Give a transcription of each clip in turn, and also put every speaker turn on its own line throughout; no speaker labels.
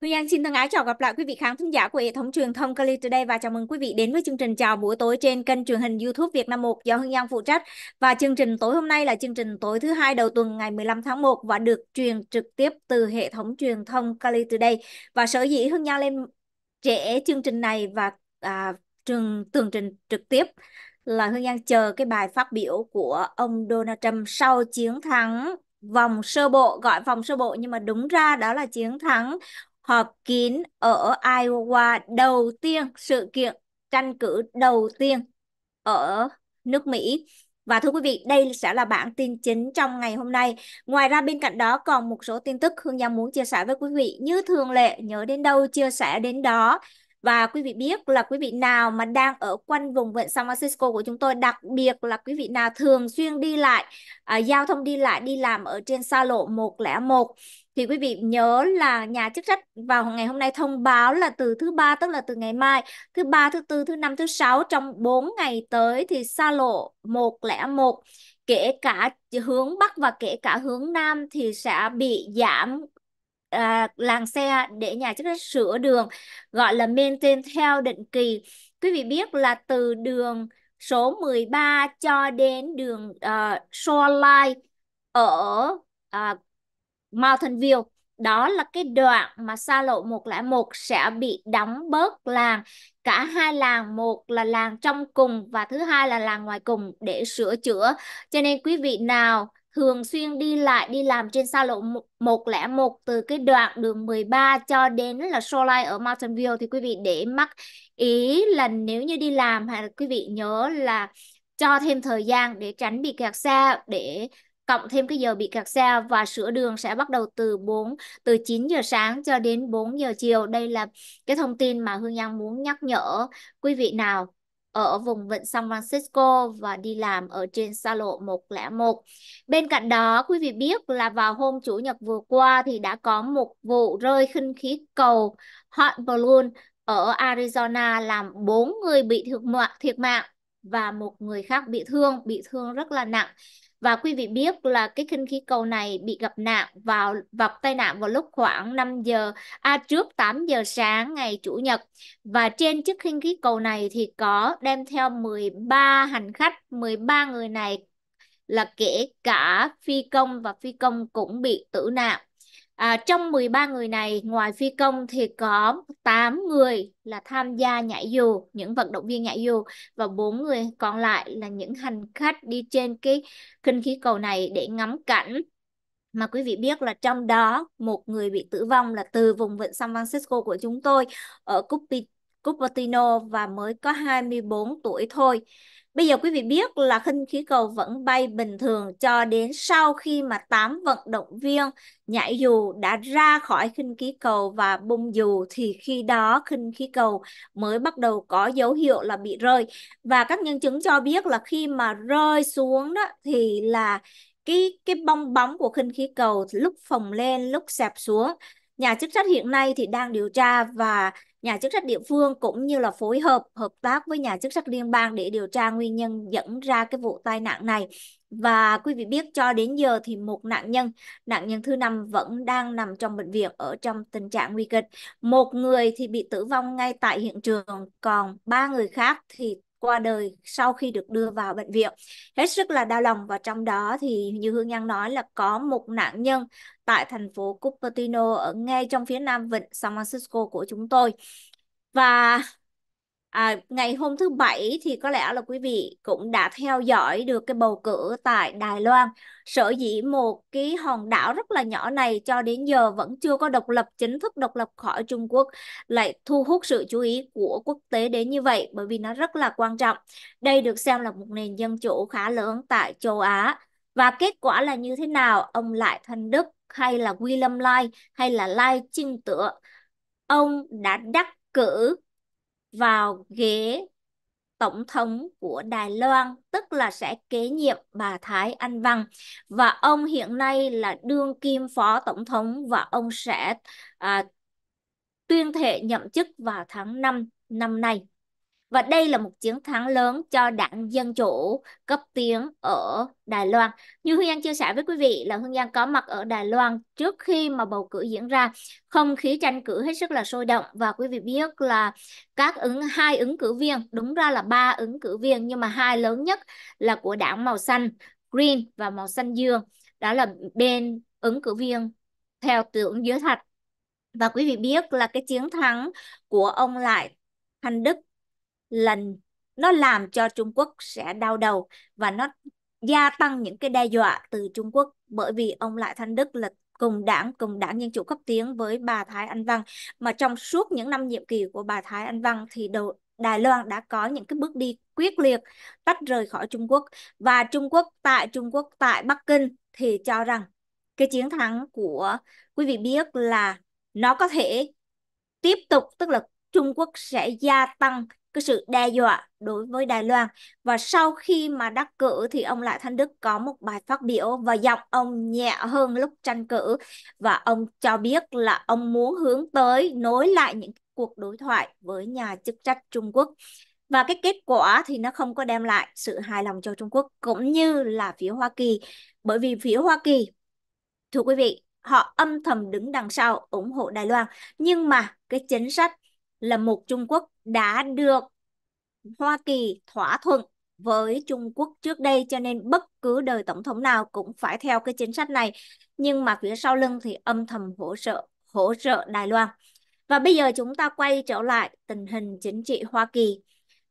Huy Anh xin thân ái chào gặp lại quý vị khán thính giả của hệ thống truyền thông Kali Today và chào mừng quý vị đến với chương trình Chào buổi tối trên kênh truyền hình YouTube Việt Nam 1 do Hưng Giang phụ trách. Và chương trình tối hôm nay là chương trình tối thứ hai đầu tuần ngày 15 tháng 1 và được truyền trực tiếp từ hệ thống truyền thông Kali Today. Và sở dĩ Hưng Giang lên trễ chương trình này và à, trường tường trình trực tiếp là Hương Giang chờ cái bài phát biểu của ông Donald Trump sau chiến thắng vòng sơ bộ gọi vòng sơ bộ nhưng mà đúng ra đó là chiến thắng họp kín ở Iowa đầu tiên, sự kiện tranh cử đầu tiên ở nước Mỹ. Và thưa quý vị, đây sẽ là bản tin chính trong ngày hôm nay. Ngoài ra bên cạnh đó còn một số tin tức Hương Giang muốn chia sẻ với quý vị. Như thường lệ, nhớ đến đâu chia sẻ đến đó và quý vị biết là quý vị nào mà đang ở quanh vùng vịnh San Francisco của chúng tôi đặc biệt là quý vị nào thường xuyên đi lại à, giao thông đi lại đi làm ở trên xa lộ 101 thì quý vị nhớ là nhà chức trách vào ngày hôm nay thông báo là từ thứ ba tức là từ ngày mai thứ ba thứ tư thứ năm thứ sáu trong 4 ngày tới thì xa lộ 101 kể cả hướng Bắc và kể cả hướng Nam thì sẽ bị giảm à, làng xe để nhà chức trách sửa đường gọi là maintain theo định kỳ. Quý vị biết là từ đường số 13 cho đến đường uh, Shoreline ở uh, Mountain View. Đó là cái đoạn mà xa lộ 101 sẽ bị đóng bớt làng. Cả hai làng, một là làng trong cùng và thứ hai là làng ngoài cùng để sửa chữa. Cho nên quý vị nào thường xuyên đi lại đi làm trên xa lộ 101 từ cái đoạn đường 13 cho đến là Shoreline ở Mountain View thì quý vị để mắc ý là nếu như đi làm hay là quý vị nhớ là cho thêm thời gian để tránh bị kẹt xe để cộng thêm cái giờ bị kẹt xe và sửa đường sẽ bắt đầu từ 4 từ 9 giờ sáng cho đến 4 giờ chiều. Đây là cái thông tin mà Hương Giang muốn nhắc nhở quý vị nào ở vùng vịnh San Francisco và đi làm ở trên xa lộ 101. Bên cạnh đó, quý vị biết là vào hôm Chủ nhật vừa qua thì đã có một vụ rơi khinh khí cầu hot balloon ở Arizona làm 4 người bị thiệt mạng, thiệt mạng và một người khác bị thương, bị thương rất là nặng. Và quý vị biết là cái khinh khí cầu này bị gặp nạn vào gặp tai nạn vào lúc khoảng 5 giờ à trước 8 giờ sáng ngày chủ nhật. Và trên chiếc khinh khí cầu này thì có đem theo 13 hành khách, 13 người này là kể cả phi công và phi công cũng bị tử nạn. À, trong 13 người này, ngoài phi công thì có 8 người là tham gia nhảy dù, những vận động viên nhảy dù và 4 người còn lại là những hành khách đi trên cái khinh khí cầu này để ngắm cảnh. Mà quý vị biết là trong đó một người bị tử vong là từ vùng vịnh San Francisco của chúng tôi ở Cupertino Cupertino và mới có 24 tuổi thôi. Bây giờ quý vị biết là khinh khí cầu vẫn bay bình thường cho đến sau khi mà 8 vận động viên nhảy dù đã ra khỏi khinh khí cầu và bung dù thì khi đó khinh khí cầu mới bắt đầu có dấu hiệu là bị rơi. Và các nhân chứng cho biết là khi mà rơi xuống đó thì là cái cái bong bóng của khinh khí cầu lúc phồng lên lúc sạp xuống nhà chức trách hiện nay thì đang điều tra và nhà chức trách địa phương cũng như là phối hợp hợp tác với nhà chức trách liên bang để điều tra nguyên nhân dẫn ra cái vụ tai nạn này và quý vị biết cho đến giờ thì một nạn nhân nạn nhân thứ năm vẫn đang nằm trong bệnh viện ở trong tình trạng nguy kịch một người thì bị tử vong ngay tại hiện trường còn ba người khác thì qua đời sau khi được đưa vào bệnh viện hết sức là đau lòng và trong đó thì như Hương nhân nói là có một nạn nhân tại thành phố Cupertino ở ngay trong phía nam vịnh San Francisco của chúng tôi. Và à, ngày hôm thứ Bảy thì có lẽ là quý vị cũng đã theo dõi được cái bầu cử tại Đài Loan. Sở dĩ một cái hòn đảo rất là nhỏ này cho đến giờ vẫn chưa có độc lập chính thức độc lập khỏi Trung Quốc lại thu hút sự chú ý của quốc tế đến như vậy bởi vì nó rất là quan trọng. Đây được xem là một nền dân chủ khá lớn tại châu Á. Và kết quả là như thế nào? Ông Lại Thanh Đức hay là William Lai hay là Lai Trinh Tựa, ông đã đắc cử vào ghế tổng thống của Đài Loan, tức là sẽ kế nhiệm bà Thái Anh Văn. Và ông hiện nay là đương kim phó tổng thống và ông sẽ à, tuyên thệ nhậm chức vào tháng 5 năm nay. Và đây là một chiến thắng lớn cho đảng Dân Chủ cấp tiến ở Đài Loan. Như Hương Giang chia sẻ với quý vị là Hương Giang có mặt ở Đài Loan trước khi mà bầu cử diễn ra. Không khí tranh cử hết sức là sôi động và quý vị biết là các ứng hai ứng cử viên, đúng ra là ba ứng cử viên nhưng mà hai lớn nhất là của đảng màu xanh Green và màu xanh dương. Đó là bên ứng cử viên theo tưởng dưới thạch và quý vị biết là cái chiến thắng của ông lại Thanh Đức lành nó làm cho Trung Quốc sẽ đau đầu và nó gia tăng những cái đe dọa từ Trung Quốc bởi vì ông Lại Thanh Đức là cùng đảng cùng đảng Dân Chủ cấp tiến với bà Thái Anh Văn mà trong suốt những năm nhiệm kỳ của bà Thái Anh Văn thì đầu Đài Loan đã có những cái bước đi quyết liệt tách rời khỏi Trung Quốc và Trung Quốc tại Trung Quốc tại Bắc Kinh thì cho rằng cái chiến thắng của quý vị biết là nó có thể tiếp tục tức là Trung Quốc sẽ gia tăng cái sự đe dọa đối với Đài Loan và sau khi mà đắc cử thì ông Lại Thanh Đức có một bài phát biểu và giọng ông nhẹ hơn lúc tranh cử và ông cho biết là ông muốn hướng tới nối lại những cuộc đối thoại với nhà chức trách Trung Quốc và cái kết quả thì nó không có đem lại sự hài lòng cho Trung Quốc cũng như là phía Hoa Kỳ bởi vì phía Hoa Kỳ thưa quý vị họ âm thầm đứng đằng sau ủng hộ Đài Loan nhưng mà cái chính sách là một Trung Quốc đã được Hoa Kỳ thỏa thuận với Trung Quốc trước đây cho nên bất cứ đời tổng thống nào cũng phải theo cái chính sách này nhưng mà phía sau lưng thì âm thầm hỗ trợ hỗ trợ Đài Loan và bây giờ chúng ta quay trở lại tình hình chính trị Hoa Kỳ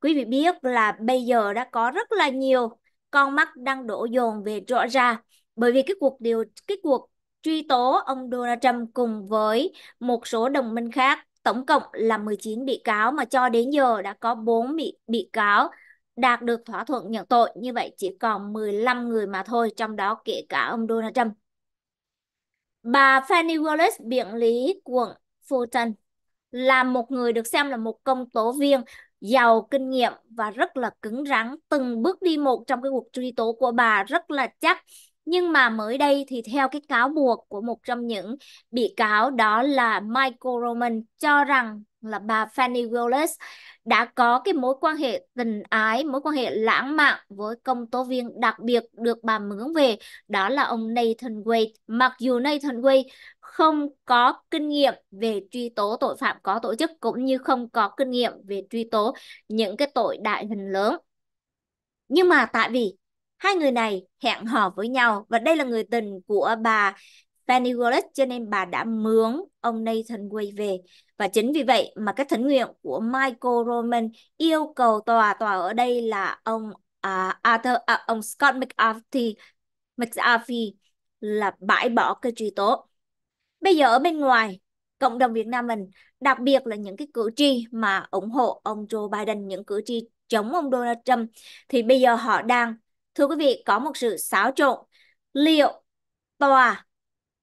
quý vị biết là bây giờ đã có rất là nhiều con mắt đang đổ dồn về rõ ra, bởi vì cái cuộc điều cái cuộc truy tố ông Donald Trump cùng với một số đồng minh khác tổng cộng là 19 bị cáo mà cho đến giờ đã có 4 bị bị cáo đạt được thỏa thuận nhận tội như vậy chỉ còn 15 người mà thôi trong đó kể cả ông Donald Trump. Bà Fannie Wallace biện lý quận Fulton là một người được xem là một công tố viên giàu kinh nghiệm và rất là cứng rắn từng bước đi một trong cái cuộc truy tố của bà rất là chắc nhưng mà mới đây thì theo cái cáo buộc của một trong những bị cáo đó là Michael Roman cho rằng là bà Fanny Willis đã có cái mối quan hệ tình ái, mối quan hệ lãng mạn với công tố viên đặc biệt được bà mướn về, đó là ông Nathan Wade. Mặc dù Nathan Wade không có kinh nghiệm về truy tố tội phạm có tổ chức cũng như không có kinh nghiệm về truy tố những cái tội đại hình lớn. Nhưng mà tại vì Hai người này hẹn hò với nhau và đây là người tình của bà Fanny Wallace cho nên bà đã mướn ông Nathan quay về. Và chính vì vậy mà các thỉnh nguyện của Michael Roman yêu cầu tòa, tòa ở đây là ông uh, Arthur, uh, ông Scott McAfee, McAfee là bãi bỏ cái truy tố. Bây giờ ở bên ngoài, cộng đồng Việt Nam mình, đặc biệt là những cái cử tri mà ủng hộ ông Joe Biden, những cử tri chống ông Donald Trump, thì bây giờ họ đang Thưa quý vị, có một sự xáo trộn. Liệu tòa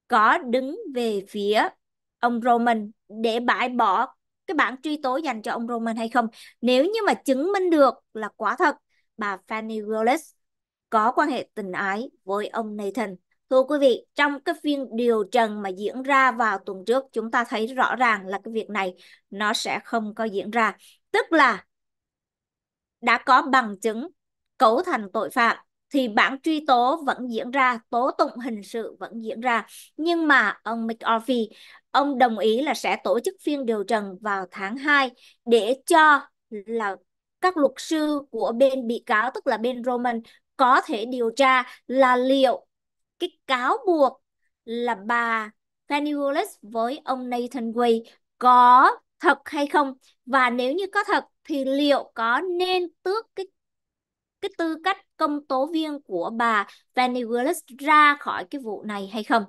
có đứng về phía ông Roman để bãi bỏ cái bản truy tố dành cho ông Roman hay không? Nếu như mà chứng minh được là quả thật bà Fanny Willis có quan hệ tình ái với ông Nathan. Thưa quý vị, trong cái phiên điều trần mà diễn ra vào tuần trước, chúng ta thấy rõ ràng là cái việc này nó sẽ không có diễn ra. Tức là đã có bằng chứng cấu thành tội phạm thì bản truy tố vẫn diễn ra, tố tụng hình sự vẫn diễn ra. Nhưng mà ông McAfee, ông đồng ý là sẽ tổ chức phiên điều trần vào tháng 2 để cho là các luật sư của bên bị cáo, tức là bên Roman, có thể điều tra là liệu cái cáo buộc là bà Fanny Willis với ông Nathan Way có thật hay không và nếu như có thật thì liệu có nên tước cái cái tư cách công tố viên của bà Vaniguelis ra khỏi cái vụ này hay không.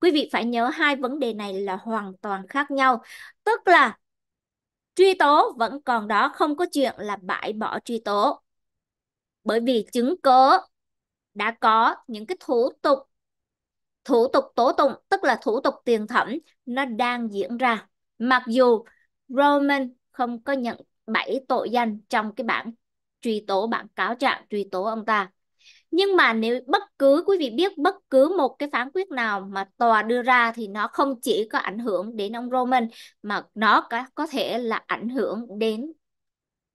Quý vị phải nhớ hai vấn đề này là hoàn toàn khác nhau. Tức là truy tố vẫn còn đó, không có chuyện là bãi bỏ truy tố. Bởi vì chứng cứ đã có những cái thủ tục thủ tục tố tụng tức là thủ tục tiền thẩm nó đang diễn ra mặc dù Roman không có nhận bảy tội danh trong cái bản truy tố bản cáo trạng truy tố ông ta nhưng mà nếu bất cứ quý vị biết bất cứ một cái phán quyết nào mà tòa đưa ra thì nó không chỉ có ảnh hưởng đến ông Roman mà nó có, có thể là ảnh hưởng đến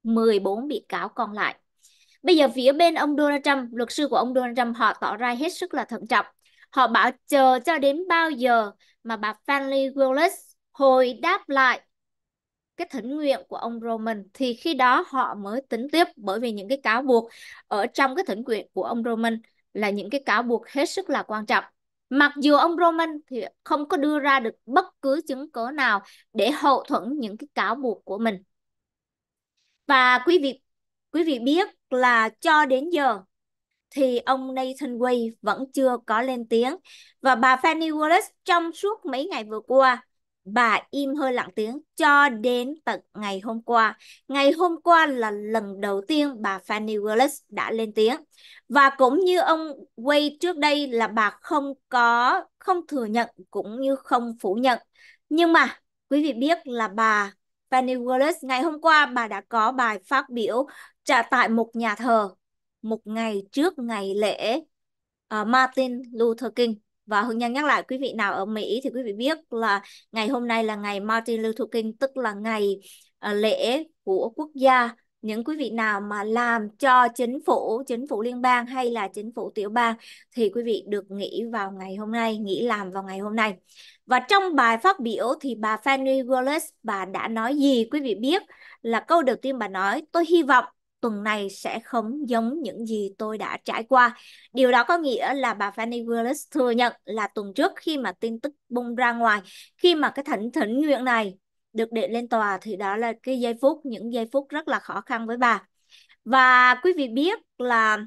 14 bị cáo còn lại. Bây giờ phía bên ông Donald Trump, luật sư của ông Donald Trump họ tỏ ra hết sức là thận trọng. Họ bảo chờ cho đến bao giờ mà bà Fanny Willis hồi đáp lại cái thỉnh nguyện của ông Roman thì khi đó họ mới tính tiếp bởi vì những cái cáo buộc ở trong cái thỉnh nguyện của ông Roman là những cái cáo buộc hết sức là quan trọng. Mặc dù ông Roman thì không có đưa ra được bất cứ chứng cứ nào để hậu thuẫn những cái cáo buộc của mình. Và quý vị quý vị biết là cho đến giờ thì ông Nathan Way vẫn chưa có lên tiếng và bà Fanny Wallace trong suốt mấy ngày vừa qua bà im hơi lặng tiếng cho đến tận ngày hôm qua. Ngày hôm qua là lần đầu tiên bà Fanny Willis đã lên tiếng. Và cũng như ông Way trước đây là bà không có không thừa nhận cũng như không phủ nhận. Nhưng mà quý vị biết là bà Fanny Willis ngày hôm qua bà đã có bài phát biểu trả tại một nhà thờ một ngày trước ngày lễ uh, Martin Luther King và Hương Nhân nhắc lại quý vị nào ở Mỹ thì quý vị biết là ngày hôm nay là ngày Martin Luther King, tức là ngày ờ, lễ của quốc gia. Những quý vị nào mà làm cho chính phủ, chính phủ liên bang hay là chính phủ tiểu bang thì quý vị được nghỉ vào ngày hôm nay, nghỉ làm vào ngày hôm nay. Và trong bài phát biểu thì bà Fanny Wallace bà đã nói gì quý vị biết là câu đầu tiên bà nói tôi hy vọng tuần này sẽ không giống những gì tôi đã trải qua. Điều đó có nghĩa là bà Fanny Willis thừa nhận là tuần trước khi mà tin tức bung ra ngoài, khi mà cái thỉnh thỉnh nguyện này được đệ lên tòa thì đó là cái giây phút, những giây phút rất là khó khăn với bà. Và quý vị biết là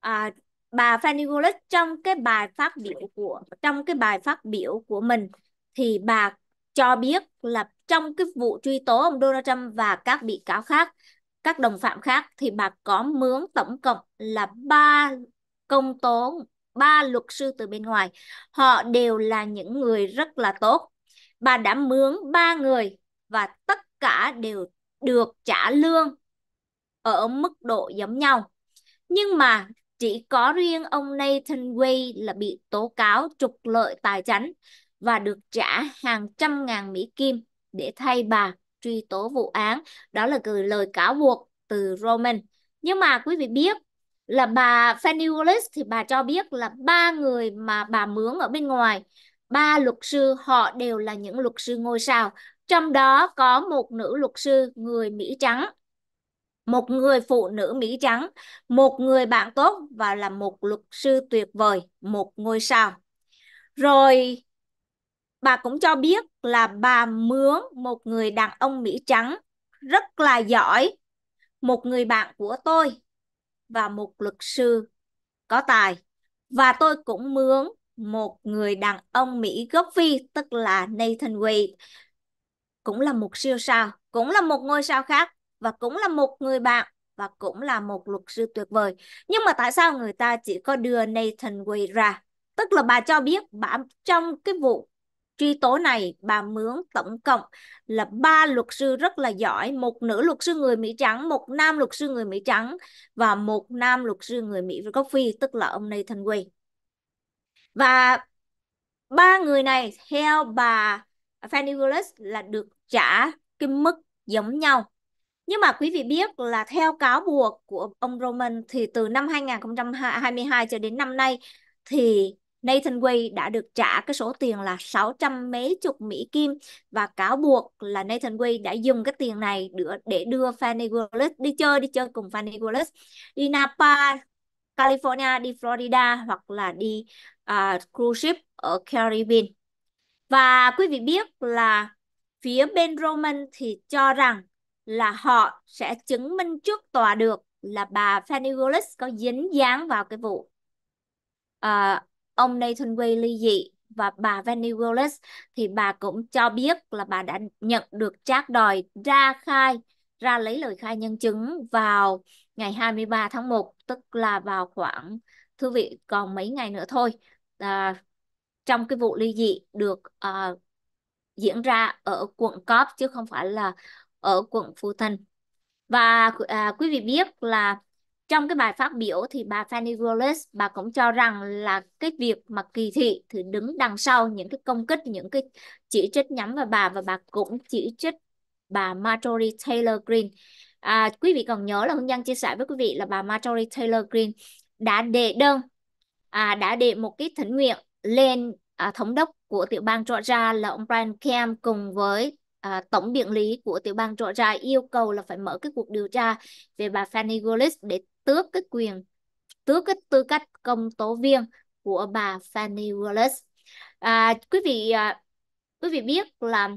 à, bà Fanny Willis trong cái bài phát biểu của trong cái bài phát biểu của mình thì bà cho biết là trong cái vụ truy tố ông Donald Trump và các bị cáo khác các đồng phạm khác thì bà có mướn tổng cộng là ba công tố ba luật sư từ bên ngoài họ đều là những người rất là tốt bà đã mướn ba người và tất cả đều được trả lương ở mức độ giống nhau nhưng mà chỉ có riêng ông Nathan Way là bị tố cáo trục lợi tài chánh và được trả hàng trăm ngàn Mỹ Kim để thay bà truy tố vụ án. Đó là từ lời cáo buộc từ Roman. Nhưng mà quý vị biết là bà Fanny Willis thì bà cho biết là ba người mà bà mướn ở bên ngoài, ba luật sư họ đều là những luật sư ngôi sao. Trong đó có một nữ luật sư người Mỹ trắng một người phụ nữ Mỹ trắng, một người bạn tốt và là một luật sư tuyệt vời, một ngôi sao. Rồi Bà cũng cho biết là bà mướn một người đàn ông Mỹ trắng rất là giỏi, một người bạn của tôi và một luật sư có tài. Và tôi cũng mướn một người đàn ông Mỹ gốc Phi tức là Nathan Wade cũng là một siêu sao, cũng là một ngôi sao khác và cũng là một người bạn và cũng là một luật sư tuyệt vời. Nhưng mà tại sao người ta chỉ có đưa Nathan Wade ra? Tức là bà cho biết bà trong cái vụ truy tố này, bà mướn tổng cộng là ba luật sư rất là giỏi, một nữ luật sư người Mỹ trắng, một nam luật sư người Mỹ trắng và một nam luật sư người Mỹ gốc Phi, tức là ông Nathan Way. Và ba người này theo bà Fannie Willis là được trả cái mức giống nhau. Nhưng mà quý vị biết là theo cáo buộc của ông Roman thì từ năm 2022 cho đến năm nay thì Nathan Way đã được trả cái số tiền là 600 mấy chục Mỹ Kim và cáo buộc là Nathan Way đã dùng cái tiền này để, đưa Fanny Willis đi chơi, đi chơi cùng Fanny Willis đi Napa, California, đi Florida hoặc là đi uh, cruise ship ở Caribbean. Và quý vị biết là phía bên Roman thì cho rằng là họ sẽ chứng minh trước tòa được là bà Fanny Willis có dính dáng vào cái vụ uh, ông Nathan Way ly dị và bà Vanny Willis thì bà cũng cho biết là bà đã nhận được trác đòi ra khai ra lấy lời khai nhân chứng vào ngày 23 tháng 1 tức là vào khoảng thư vị còn mấy ngày nữa thôi à, trong cái vụ ly dị được à, diễn ra ở quận Cobb chứ không phải là ở quận Fulton và à, quý vị biết là trong cái bài phát biểu thì bà Fanny Willis bà cũng cho rằng là cái việc mà kỳ thị thì đứng đằng sau những cái công kích, những cái chỉ trích nhắm vào bà và bà cũng chỉ trích bà Marjorie Taylor Greene. À, quý vị còn nhớ là Hương Giang chia sẻ với quý vị là bà Marjorie Taylor Greene đã đệ đơn, à, đã đệ một cái thỉnh nguyện lên à, thống đốc của tiểu bang Georgia là ông Brian Kemp cùng với à, tổng biện lý của tiểu bang Georgia yêu cầu là phải mở cái cuộc điều tra về bà Fanny Willis để tước cái quyền tước cái tư cách công tố viên của bà Fanny Wallace. À, quý vị à, quý vị biết là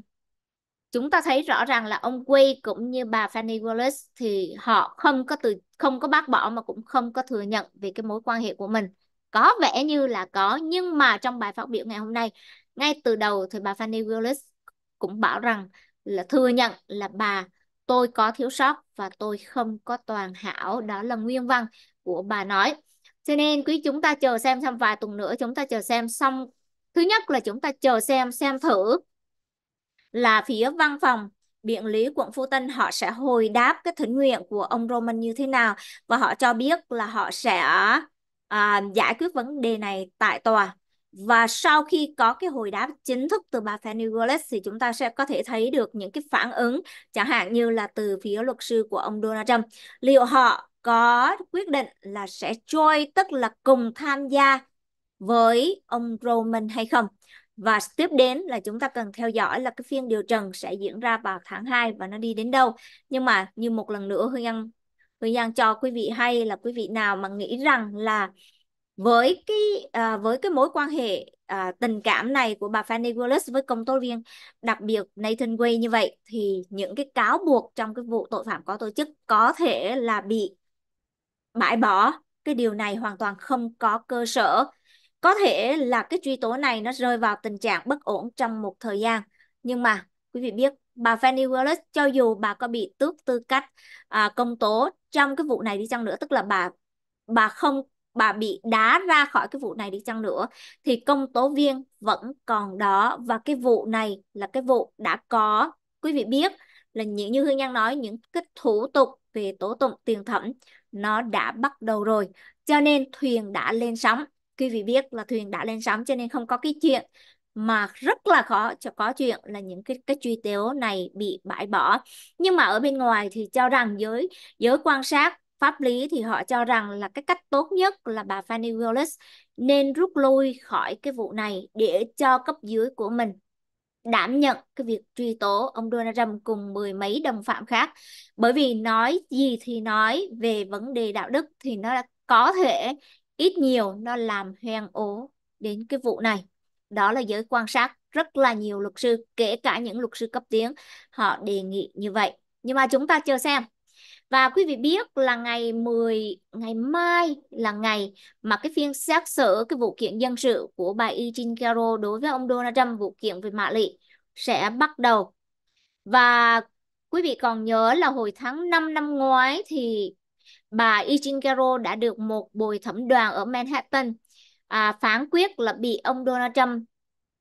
chúng ta thấy rõ ràng là ông Quy cũng như bà Fanny Wallace thì họ không có từ không có bác bỏ mà cũng không có thừa nhận về cái mối quan hệ của mình. Có vẻ như là có nhưng mà trong bài phát biểu ngày hôm nay ngay từ đầu thì bà Fanny Wallace cũng bảo rằng là thừa nhận là bà tôi có thiếu sót và tôi không có toàn hảo đó là nguyên văn của bà nói cho nên quý chúng ta chờ xem xem vài tuần nữa chúng ta chờ xem xong thứ nhất là chúng ta chờ xem xem thử là phía văn phòng biện lý quận Phú Tân họ sẽ hồi đáp cái thỉnh nguyện của ông Roman như thế nào và họ cho biết là họ sẽ à, giải quyết vấn đề này tại tòa và sau khi có cái hồi đáp chính thức từ bà Fanny Willis thì chúng ta sẽ có thể thấy được những cái phản ứng chẳng hạn như là từ phía luật sư của ông Donald Trump liệu họ có quyết định là sẽ join tức là cùng tham gia với ông Roman hay không và tiếp đến là chúng ta cần theo dõi là cái phiên điều trần sẽ diễn ra vào tháng 2 và nó đi đến đâu nhưng mà như một lần nữa Hương Giang Hương Giang cho quý vị hay là quý vị nào mà nghĩ rằng là với cái à, với cái mối quan hệ à, tình cảm này của bà Fanny Willis với công tố viên đặc biệt Nathan Way như vậy thì những cái cáo buộc trong cái vụ tội phạm có tổ chức có thể là bị bãi bỏ cái điều này hoàn toàn không có cơ sở có thể là cái truy tố này nó rơi vào tình trạng bất ổn trong một thời gian nhưng mà quý vị biết bà Fanny Willis cho dù bà có bị tước tư cách à, công tố trong cái vụ này đi chăng nữa tức là bà bà không bà bị đá ra khỏi cái vụ này đi chăng nữa thì công tố viên vẫn còn đó và cái vụ này là cái vụ đã có quý vị biết là những như hương nhang nói những cái thủ tục về tố tụng tiền thẩm nó đã bắt đầu rồi cho nên thuyền đã lên sóng quý vị biết là thuyền đã lên sóng cho nên không có cái chuyện mà rất là khó cho có chuyện là những cái cái truy tố này bị bãi bỏ nhưng mà ở bên ngoài thì cho rằng giới giới quan sát pháp lý thì họ cho rằng là cái cách tốt nhất là bà Fanny Willis nên rút lui khỏi cái vụ này để cho cấp dưới của mình đảm nhận cái việc truy tố ông Donald Trump cùng mười mấy đồng phạm khác. Bởi vì nói gì thì nói về vấn đề đạo đức thì nó đã có thể ít nhiều nó làm hoang ố đến cái vụ này. Đó là giới quan sát rất là nhiều luật sư, kể cả những luật sư cấp tiếng, họ đề nghị như vậy. Nhưng mà chúng ta chờ xem và quý vị biết là ngày 10 ngày mai là ngày mà cái phiên xét xử cái vụ kiện dân sự của bà Y Jin Caro đối với ông Donald Trump vụ kiện về mạ lị sẽ bắt đầu. Và quý vị còn nhớ là hồi tháng 5 năm ngoái thì bà Y Jin Caro đã được một bồi thẩm đoàn ở Manhattan à, phán quyết là bị ông Donald Trump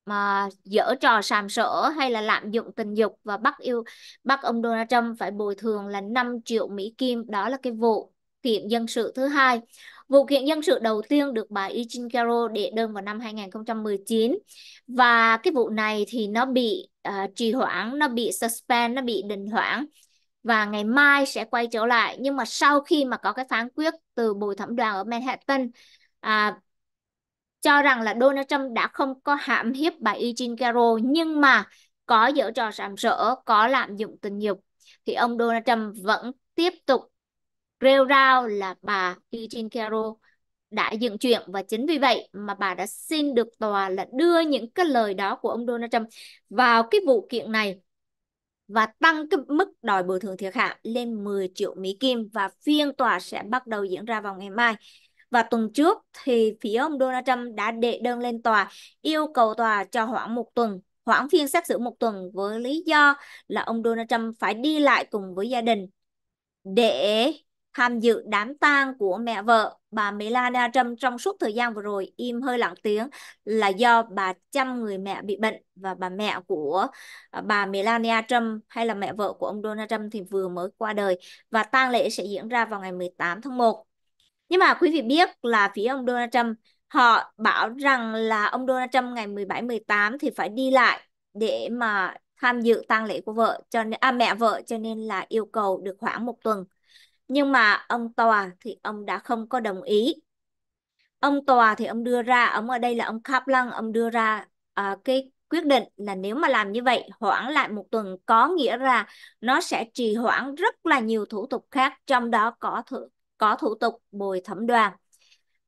mà dở trò sàm sỡ hay là lạm dụng tình dục và bắt yêu bắt ông Donald Trump phải bồi thường là 5 triệu Mỹ Kim đó là cái vụ kiện dân sự thứ hai vụ kiện dân sự đầu tiên được bà Eugene Carroll đệ đơn vào năm 2019 và cái vụ này thì nó bị uh, trì hoãn nó bị suspend nó bị đình hoãn và ngày mai sẽ quay trở lại nhưng mà sau khi mà có cái phán quyết từ bồi thẩm đoàn ở Manhattan à, cho rằng là Donald Trump đã không có hãm hiếp bà Eugene Caro nhưng mà có dở trò sàm sỡ, có lạm dụng tình dục thì ông Donald Trump vẫn tiếp tục rêu rao là bà Eugene Caro đã dựng chuyện và chính vì vậy mà bà đã xin được tòa là đưa những cái lời đó của ông Donald Trump vào cái vụ kiện này và tăng cái mức đòi bồi thường thiệt hại lên 10 triệu Mỹ Kim và phiên tòa sẽ bắt đầu diễn ra vào ngày mai. Và tuần trước thì phía ông Donald Trump đã đệ đơn lên tòa yêu cầu tòa cho hoãn một tuần hoãn phiên xét xử một tuần với lý do là ông Donald Trump phải đi lại cùng với gia đình để tham dự đám tang của mẹ vợ bà Melania Trump trong suốt thời gian vừa rồi im hơi lặng tiếng là do bà chăm người mẹ bị bệnh và bà mẹ của à, bà Melania Trump hay là mẹ vợ của ông Donald Trump thì vừa mới qua đời và tang lễ sẽ diễn ra vào ngày 18 tháng 1. Nhưng mà quý vị biết là phía ông Donald Trump họ bảo rằng là ông Donald Trump ngày 17 18 thì phải đi lại để mà tham dự tang lễ của vợ cho nên à, mẹ vợ cho nên là yêu cầu được khoảng một tuần. Nhưng mà ông tòa thì ông đã không có đồng ý. Ông tòa thì ông đưa ra ông ở đây là ông Kaplan ông đưa ra à, cái quyết định là nếu mà làm như vậy hoãn lại một tuần có nghĩa là nó sẽ trì hoãn rất là nhiều thủ tục khác trong đó có thủ, có thủ tục bồi thẩm đoàn.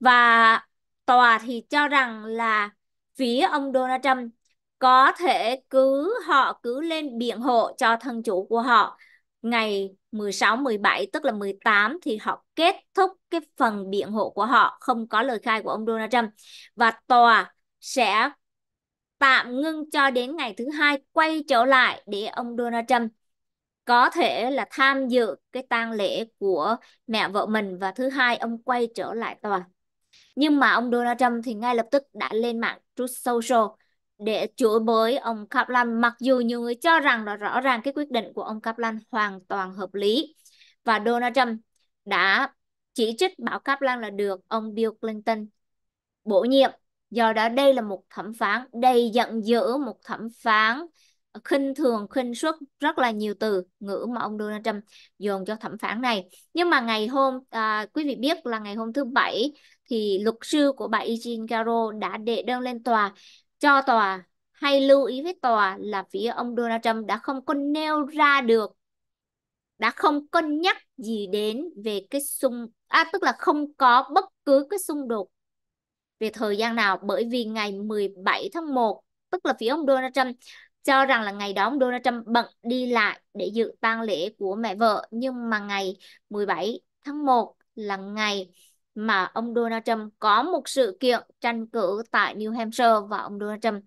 Và tòa thì cho rằng là phía ông Donald Trump có thể cứ họ cứ lên biện hộ cho thân chủ của họ ngày 16, 17 tức là 18 thì họ kết thúc cái phần biện hộ của họ không có lời khai của ông Donald Trump và tòa sẽ tạm ngưng cho đến ngày thứ hai quay trở lại để ông Donald Trump có thể là tham dự cái tang lễ của mẹ vợ mình và thứ hai ông quay trở lại tòa nhưng mà ông Donald Trump thì ngay lập tức đã lên mạng Truth Social để chửi bới ông Kaplan mặc dù nhiều người cho rằng là rõ ràng cái quyết định của ông Kaplan hoàn toàn hợp lý và Donald Trump đã chỉ trích bảo Kaplan là được ông Bill Clinton bổ nhiệm do đó đây là một thẩm phán đầy giận dữ một thẩm phán khinh thường khinh suất rất là nhiều từ ngữ mà ông Donald Trump dồn cho thẩm phán này nhưng mà ngày hôm à, quý vị biết là ngày hôm thứ bảy thì luật sư của bà Eugene Caro đã đệ đơn lên tòa cho tòa hay lưu ý với tòa là phía ông Donald Trump đã không có nêu ra được đã không cân nhắc gì đến về cái xung à, tức là không có bất cứ cái xung đột về thời gian nào bởi vì ngày 17 tháng 1 tức là phía ông Donald Trump cho rằng là ngày đó ông Donald Trump bận đi lại để dự tang lễ của mẹ vợ nhưng mà ngày 17 tháng 1 là ngày mà ông Donald Trump có một sự kiện tranh cử tại New Hampshire và ông Donald Trump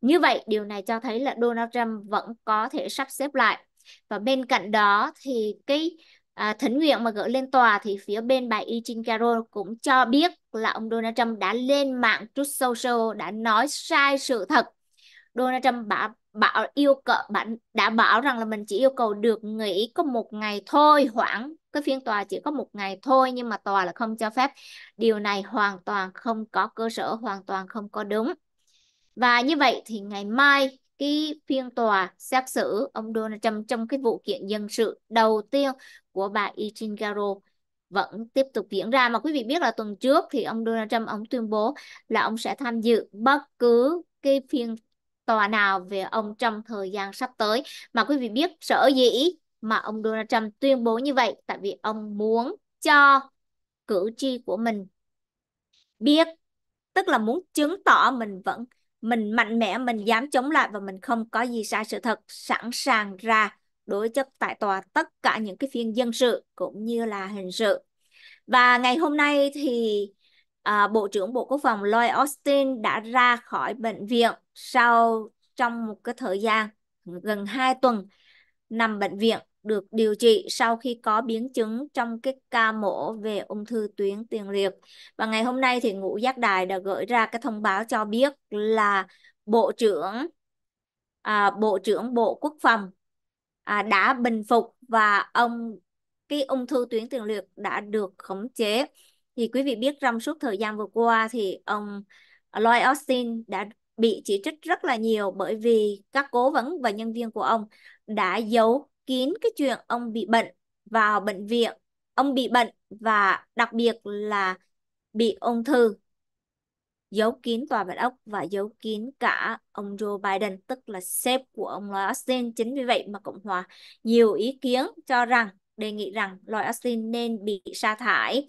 như vậy điều này cho thấy là Donald Trump vẫn có thể sắp xếp lại và bên cạnh đó thì cái à, thỉnh nguyện mà gửi lên tòa thì phía bên bà Y Jean Carroll cũng cho biết là ông Donald Trump đã lên mạng Truth Social đã nói sai sự thật Donald Trump bảo bảo yêu cầu bạn đã bảo rằng là mình chỉ yêu cầu được nghỉ có một ngày thôi khoảng cái phiên tòa chỉ có một ngày thôi nhưng mà tòa là không cho phép điều này hoàn toàn không có cơ sở hoàn toàn không có đúng và như vậy thì ngày mai cái phiên tòa xét xử ông Donald Trump trong cái vụ kiện dân sự đầu tiên của bà Ichin Garo vẫn tiếp tục diễn ra mà quý vị biết là tuần trước thì ông Donald Trump ông tuyên bố là ông sẽ tham dự bất cứ cái phiên tòa nào về ông trong thời gian sắp tới mà quý vị biết sở dĩ mà ông Donald Trump tuyên bố như vậy tại vì ông muốn cho cử tri của mình biết tức là muốn chứng tỏ mình vẫn mình mạnh mẽ mình dám chống lại và mình không có gì sai sự thật sẵn sàng ra đối chất tại tòa tất cả những cái phiên dân sự cũng như là hình sự và ngày hôm nay thì à, Bộ trưởng Bộ Quốc phòng Lloyd Austin đã ra khỏi bệnh viện sau trong một cái thời gian gần 2 tuần nằm bệnh viện được điều trị sau khi có biến chứng trong cái ca mổ về ung thư tuyến tiền liệt. Và ngày hôm nay thì Ngũ Giác Đài đã gửi ra cái thông báo cho biết là Bộ trưởng à, Bộ trưởng Bộ Quốc phòng à, đã bình phục và ông cái ung thư tuyến tiền liệt đã được khống chế. Thì quý vị biết trong suốt thời gian vừa qua thì ông Lloyd Austin đã bị chỉ trích rất là nhiều bởi vì các cố vấn và nhân viên của ông đã giấu kín cái chuyện ông bị bệnh vào bệnh viện. Ông bị bệnh và đặc biệt là bị ung thư. Giấu kín tòa bạch ốc và giấu kín cả ông Joe Biden, tức là sếp của ông Lloyd Austin. Chính vì vậy mà Cộng Hòa nhiều ý kiến cho rằng, đề nghị rằng Lloyd Austin nên bị sa thải.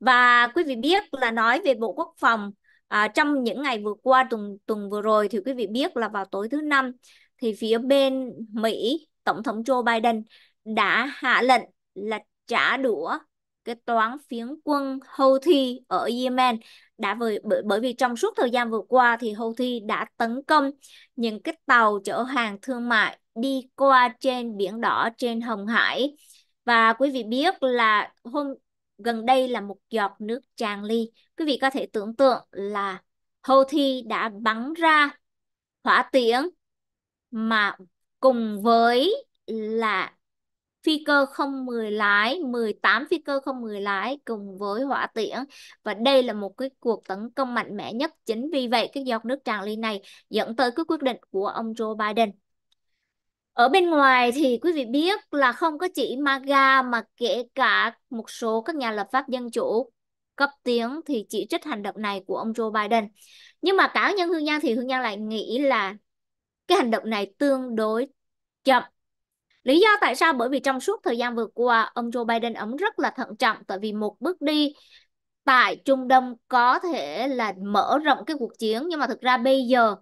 Và quý vị biết là nói về Bộ Quốc phòng à, trong những ngày vừa qua tuần tuần vừa rồi thì quý vị biết là vào tối thứ năm thì phía bên Mỹ tổng thống Joe Biden đã hạ lệnh là trả đũa cái toán phiến quân Houthi ở Yemen đã bởi bởi vì trong suốt thời gian vừa qua thì Houthi đã tấn công những cái tàu chở hàng thương mại đi qua trên biển đỏ trên Hồng Hải và quý vị biết là hôm gần đây là một giọt nước tràn ly. Quý vị có thể tưởng tượng là thi đã bắn ra hỏa tiễn mà cùng với là phi cơ không mười lái, 18 phi cơ không mười lái cùng với hỏa tiễn và đây là một cái cuộc tấn công mạnh mẽ nhất. Chính vì vậy cái giọt nước tràn ly này dẫn tới cái quyết định của ông Joe Biden ở bên ngoài thì quý vị biết là không có chỉ MAGA mà kể cả một số các nhà lập pháp dân chủ cấp tiếng thì chỉ trích hành động này của ông Joe Biden. Nhưng mà cá nhân Hương Giang thì Hương Giang lại nghĩ là cái hành động này tương đối chậm. Lý do tại sao? Bởi vì trong suốt thời gian vừa qua, ông Joe Biden ống rất là thận trọng tại vì một bước đi tại Trung Đông có thể là mở rộng cái cuộc chiến nhưng mà thực ra bây giờ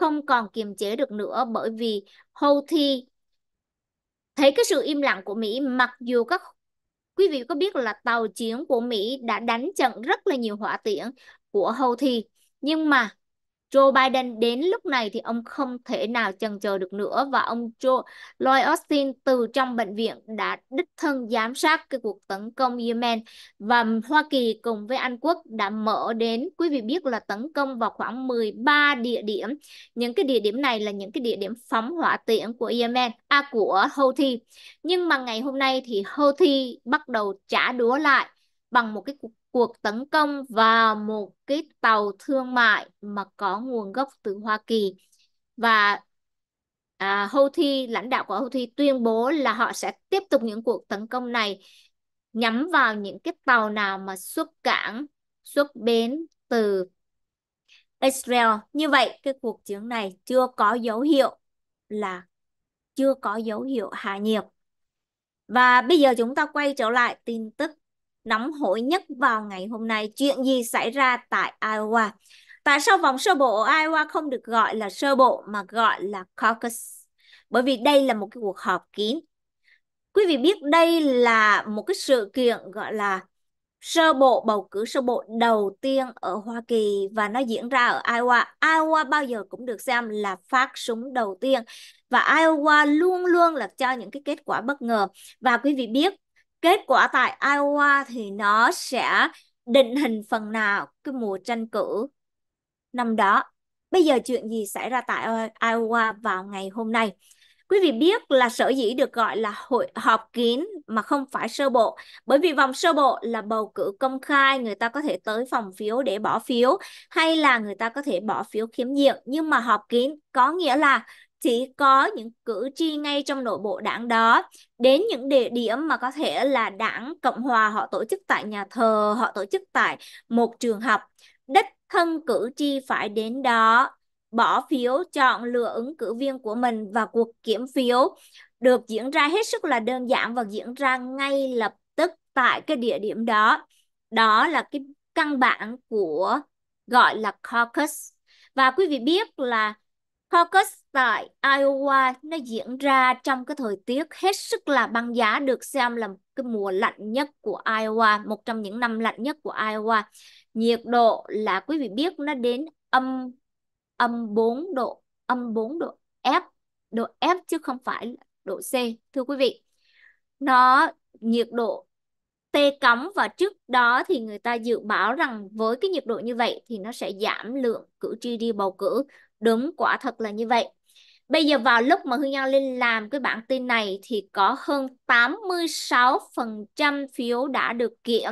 không còn kiềm chế được nữa bởi vì Houthi thấy cái sự im lặng của Mỹ mặc dù các quý vị có biết là tàu chiến của Mỹ đã đánh trận rất là nhiều hỏa tiễn của Houthi nhưng mà Joe Biden đến lúc này thì ông không thể nào chần chờ được nữa và ông Joe Lloyd Austin từ trong bệnh viện đã đích thân giám sát cái cuộc tấn công Yemen và Hoa Kỳ cùng với Anh Quốc đã mở đến quý vị biết là tấn công vào khoảng 13 địa điểm. Những cái địa điểm này là những cái địa điểm phóng hỏa tiễn của Yemen à của Houthi. Nhưng mà ngày hôm nay thì Houthi bắt đầu trả đũa lại bằng một cái cuộc cuộc tấn công vào một cái tàu thương mại mà có nguồn gốc từ Hoa Kỳ và à, Houthi lãnh đạo của Houthi tuyên bố là họ sẽ tiếp tục những cuộc tấn công này nhắm vào những cái tàu nào mà xuất cảng xuất bến từ Israel như vậy cái cuộc chiến này chưa có dấu hiệu là chưa có dấu hiệu hạ nhiệt và bây giờ chúng ta quay trở lại tin tức nóng hổi nhất vào ngày hôm nay. Chuyện gì xảy ra tại Iowa? Tại sao vòng sơ bộ ở Iowa không được gọi là sơ bộ mà gọi là caucus? Bởi vì đây là một cái cuộc họp kín. Quý vị biết đây là một cái sự kiện gọi là sơ bộ bầu cử sơ bộ đầu tiên ở Hoa Kỳ và nó diễn ra ở Iowa. Iowa bao giờ cũng được xem là phát súng đầu tiên và Iowa luôn luôn là cho những cái kết quả bất ngờ. Và quý vị biết kết quả tại Iowa thì nó sẽ định hình phần nào cái mùa tranh cử năm đó. Bây giờ chuyện gì xảy ra tại Iowa vào ngày hôm nay? Quý vị biết là sở dĩ được gọi là hội họp kín mà không phải sơ bộ, bởi vì vòng sơ bộ là bầu cử công khai, người ta có thể tới phòng phiếu để bỏ phiếu hay là người ta có thể bỏ phiếu khiếm nhiệm, nhưng mà họp kín có nghĩa là chỉ có những cử tri ngay trong nội bộ đảng đó đến những địa điểm mà có thể là đảng Cộng Hòa họ tổ chức tại nhà thờ, họ tổ chức tại một trường học. Đích thân cử tri phải đến đó bỏ phiếu chọn lựa ứng cử viên của mình và cuộc kiểm phiếu được diễn ra hết sức là đơn giản và diễn ra ngay lập tức tại cái địa điểm đó. Đó là cái căn bản của gọi là caucus. Và quý vị biết là caucus tại Iowa nó diễn ra trong cái thời tiết hết sức là băng giá được xem là cái mùa lạnh nhất của Iowa, một trong những năm lạnh nhất của Iowa. Nhiệt độ là quý vị biết nó đến âm âm 4 độ, âm 4 độ F, độ F chứ không phải độ C thưa quý vị. Nó nhiệt độ T cấm và trước đó thì người ta dự báo rằng với cái nhiệt độ như vậy thì nó sẽ giảm lượng cử tri đi bầu cử. Đúng quả thật là như vậy. Bây giờ vào lúc mà Hương Giang lên làm cái bản tin này thì có hơn 86% phiếu đã được kiểm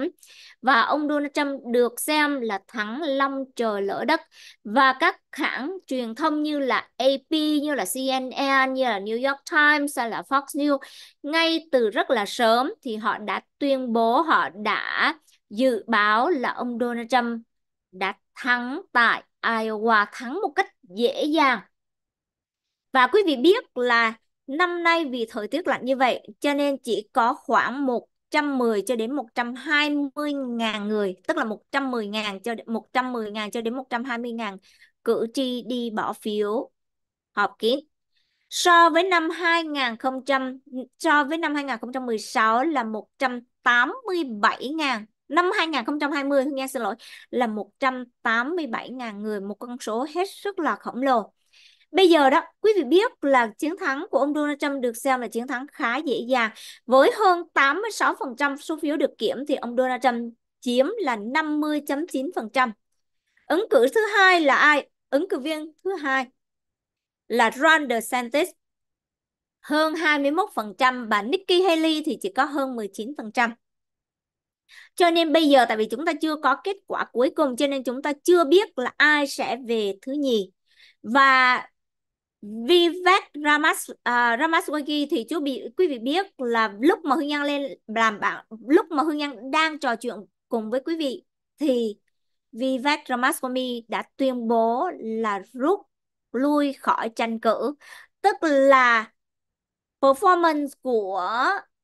và ông Donald Trump được xem là thắng long trời lỡ đất và các hãng truyền thông như là AP, như là CNN, như là New York Times hay là Fox News ngay từ rất là sớm thì họ đã tuyên bố họ đã dự báo là ông Donald Trump đã thắng tại Iowa thắng một cách dễ dàng và quý vị biết là năm nay vì thời tiết lạnh như vậy cho nên chỉ có khoảng 110 cho đến 120 ngàn người, tức là 110 ngàn cho 110 ngàn cho đến 120 ngàn cử tri đi bỏ phiếu họp kín So với năm 2000 so với năm 2016 là 187 ngàn năm 2020 nghe xin lỗi là 187.000 người một con số hết sức là khổng lồ Bây giờ đó, quý vị biết là chiến thắng của ông Donald Trump được xem là chiến thắng khá dễ dàng. Với hơn 86% số phiếu được kiểm thì ông Donald Trump chiếm là 50.9%. Ứng cử thứ hai là ai? Ứng cử viên thứ hai là Ron DeSantis hơn 21% và Nikki Haley thì chỉ có hơn 19%. Cho nên bây giờ tại vì chúng ta chưa có kết quả cuối cùng cho nên chúng ta chưa biết là ai sẽ về thứ nhì. Và Vivek Ramas, uh, Ramaswamy thì chú bị quý vị biết là lúc mà Hương Nhân lên làm bạn lúc mà Hương Nhân đang trò chuyện cùng với quý vị thì Vivek Ramaswamy đã tuyên bố là rút lui khỏi tranh cử tức là performance của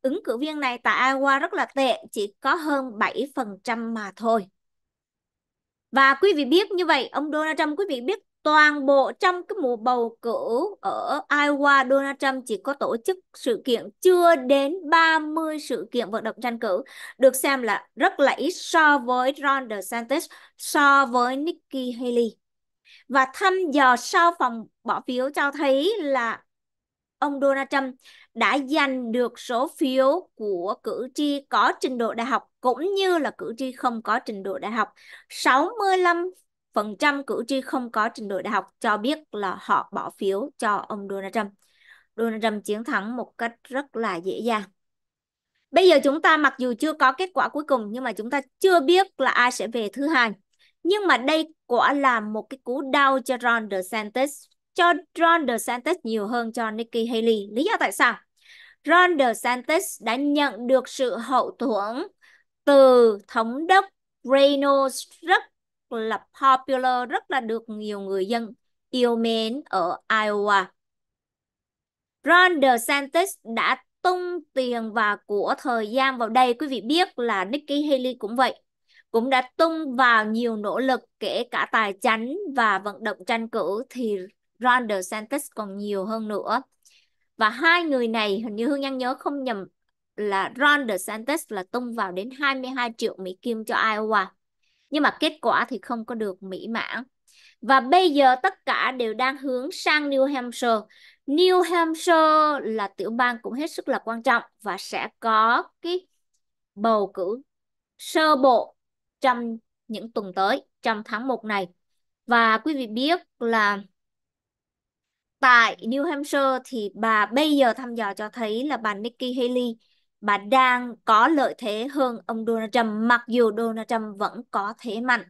ứng cử viên này tại Iowa rất là tệ chỉ có hơn 7% mà thôi và quý vị biết như vậy ông Donald Trump quý vị biết toàn bộ trong cái mùa bầu cử ở Iowa, Donald Trump chỉ có tổ chức sự kiện chưa đến 30 sự kiện vận động tranh cử, được xem là rất là ít so với Ron DeSantis, so với Nikki Haley. Và thăm dò sau phòng bỏ phiếu cho thấy là ông Donald Trump đã giành được số phiếu của cử tri có trình độ đại học cũng như là cử tri không có trình độ đại học. 65 phần trăm cử tri không có trình độ đại học cho biết là họ bỏ phiếu cho ông Donald Trump. Donald Trump chiến thắng một cách rất là dễ dàng. Bây giờ chúng ta mặc dù chưa có kết quả cuối cùng nhưng mà chúng ta chưa biết là ai sẽ về thứ hai. Nhưng mà đây quả là một cái cú đau cho Ron DeSantis, cho Ron DeSantis nhiều hơn cho Nikki Haley. Lý do tại sao? Ron DeSantis đã nhận được sự hậu thuẫn từ thống đốc Reynolds rất là popular rất là được nhiều người dân yêu mến ở Iowa. Ron DeSantis đã tung tiền và của thời gian vào đây quý vị biết là Nikki Haley cũng vậy cũng đã tung vào nhiều nỗ lực kể cả tài chánh và vận động tranh cử thì Ron DeSantis còn nhiều hơn nữa và hai người này hình như Hương Nhân nhớ không nhầm là Ron DeSantis là tung vào đến 22 triệu Mỹ Kim cho Iowa nhưng mà kết quả thì không có được mỹ mãn và bây giờ tất cả đều đang hướng sang New Hampshire. New Hampshire là tiểu bang cũng hết sức là quan trọng và sẽ có cái bầu cử sơ bộ trong những tuần tới, trong tháng 1 này. Và quý vị biết là tại New Hampshire thì bà bây giờ thăm dò cho thấy là bà Nikki Haley bà đang có lợi thế hơn ông Donald Trump mặc dù Donald Trump vẫn có thế mạnh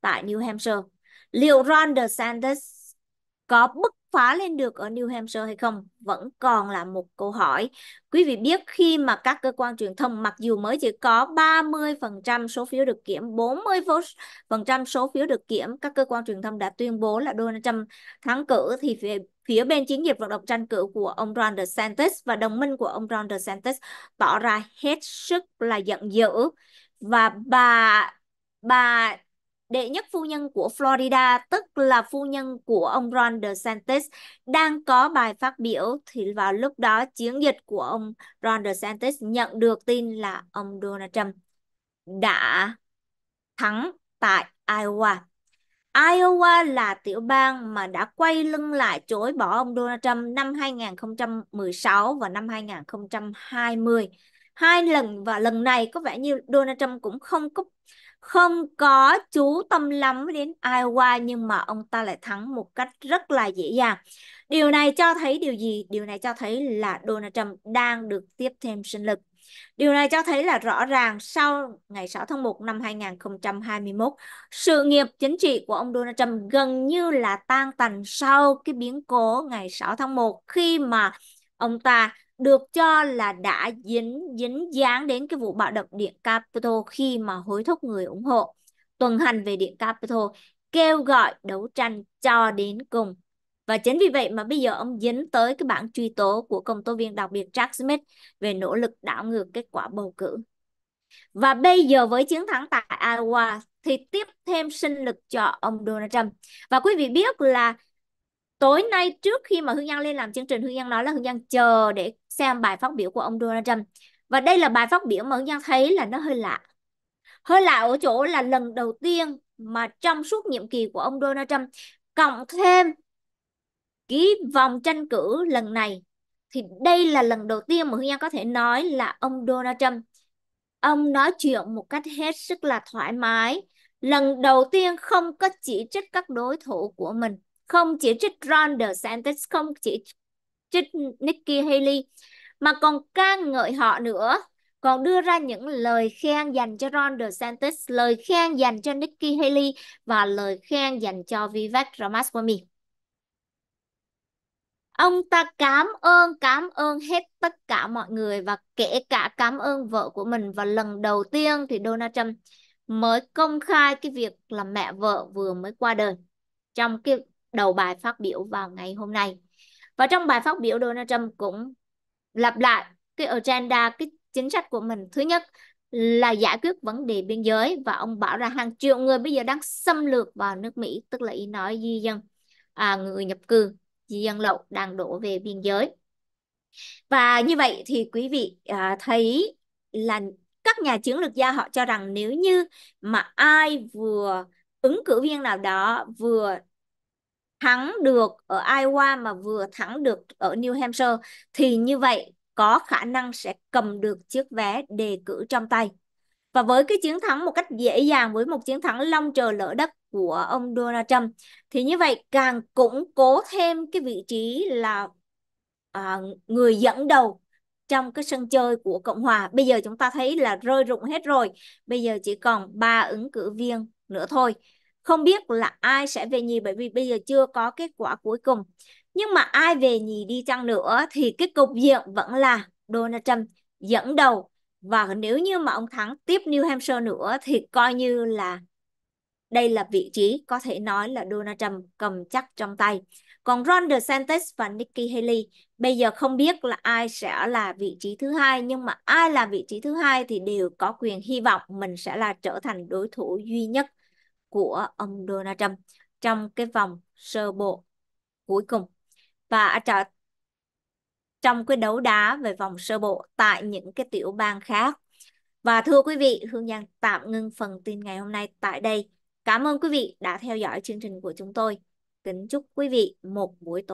tại New Hampshire. Liệu Ron DeSantis có bứt phá lên được ở New Hampshire hay không vẫn còn là một câu hỏi. Quý vị biết khi mà các cơ quan truyền thông mặc dù mới chỉ có 30% số phiếu được kiểm, 40% số phiếu được kiểm, các cơ quan truyền thông đã tuyên bố là Donald Trump thắng cử thì Phía bên chiến dịch vận động tranh cử của ông Ron DeSantis và đồng minh của ông Ron DeSantis tỏ ra hết sức là giận dữ và bà bà đệ nhất phu nhân của Florida, tức là phu nhân của ông Ron DeSantis, đang có bài phát biểu thì vào lúc đó chiến dịch của ông Ron DeSantis nhận được tin là ông Donald Trump đã thắng tại Iowa. Iowa là tiểu bang mà đã quay lưng lại chối bỏ ông Donald Trump năm 2016 và năm 2020. Hai lần và lần này có vẻ như Donald Trump cũng không có không có chú tâm lắm đến Iowa nhưng mà ông ta lại thắng một cách rất là dễ dàng. Điều này cho thấy điều gì? Điều này cho thấy là Donald Trump đang được tiếp thêm sinh lực. Điều này cho thấy là rõ ràng sau ngày 6 tháng 1 năm 2021, sự nghiệp chính trị của ông Donald Trump gần như là tan tành sau cái biến cố ngày 6 tháng 1 khi mà ông ta được cho là đã dính dính dáng đến cái vụ bạo động điện Capitol khi mà hối thúc người ủng hộ tuần hành về điện Capitol kêu gọi đấu tranh cho đến cùng. Và chính vì vậy mà bây giờ ông dính tới cái bản truy tố của công tố viên đặc biệt Jack Smith về nỗ lực đảo ngược kết quả bầu cử. Và bây giờ với chiến thắng tại Iowa thì tiếp thêm sinh lực cho ông Donald Trump. Và quý vị biết là tối nay trước khi mà Hương Giang lên làm chương trình, Hương Giang nói là Hương Giang chờ để xem bài phát biểu của ông Donald Trump. Và đây là bài phát biểu mà Hương Giang thấy là nó hơi lạ. Hơi lạ ở chỗ là lần đầu tiên mà trong suốt nhiệm kỳ của ông Donald Trump cộng thêm cái vòng tranh cử lần này thì đây là lần đầu tiên mà Hương Giang có thể nói là ông Donald Trump ông nói chuyện một cách hết sức là thoải mái lần đầu tiên không có chỉ trích các đối thủ của mình không chỉ trích Ron DeSantis không chỉ trích Nikki Haley mà còn ca ngợi họ nữa còn đưa ra những lời khen dành cho Ron DeSantis lời khen dành cho Nikki Haley và lời khen dành cho Vivek Ramaswamy Ông ta cảm ơn, cảm ơn hết tất cả mọi người và kể cả cảm ơn vợ của mình. Và lần đầu tiên thì Donald Trump mới công khai cái việc là mẹ vợ vừa mới qua đời trong cái đầu bài phát biểu vào ngày hôm nay. Và trong bài phát biểu Donald Trump cũng lặp lại cái agenda, cái chính sách của mình. Thứ nhất là giải quyết vấn đề biên giới và ông bảo là hàng triệu người bây giờ đang xâm lược vào nước Mỹ, tức là ý nói di dân, à, người nhập cư dân lậu đang đổ về biên giới. Và như vậy thì quý vị à, thấy là các nhà chiến lược gia họ cho rằng nếu như mà ai vừa ứng cử viên nào đó vừa thắng được ở Iowa mà vừa thắng được ở New Hampshire thì như vậy có khả năng sẽ cầm được chiếc vé đề cử trong tay. Và với cái chiến thắng một cách dễ dàng với một chiến thắng long trời lỡ đất của ông Donald Trump. Thì như vậy càng củng cố thêm cái vị trí là à, người dẫn đầu trong cái sân chơi của Cộng hòa. Bây giờ chúng ta thấy là rơi rụng hết rồi. Bây giờ chỉ còn ba ứng cử viên nữa thôi. Không biết là ai sẽ về nhì bởi vì bây giờ chưa có kết quả cuối cùng. Nhưng mà ai về nhì đi chăng nữa thì cái cục diện vẫn là Donald Trump dẫn đầu và nếu như mà ông thắng tiếp New Hampshire nữa thì coi như là đây là vị trí có thể nói là Donald Trump cầm chắc trong tay. Còn Ron DeSantis và Nikki Haley bây giờ không biết là ai sẽ là vị trí thứ hai nhưng mà ai là vị trí thứ hai thì đều có quyền hy vọng mình sẽ là trở thành đối thủ duy nhất của ông Donald Trump trong cái vòng sơ bộ cuối cùng và trở trong cái đấu đá về vòng sơ bộ tại những cái tiểu bang khác. Và thưa quý vị, Hương Giang tạm ngưng phần tin ngày hôm nay tại đây. Cảm ơn quý vị đã theo dõi chương trình của chúng tôi. Kính chúc quý vị một buổi tối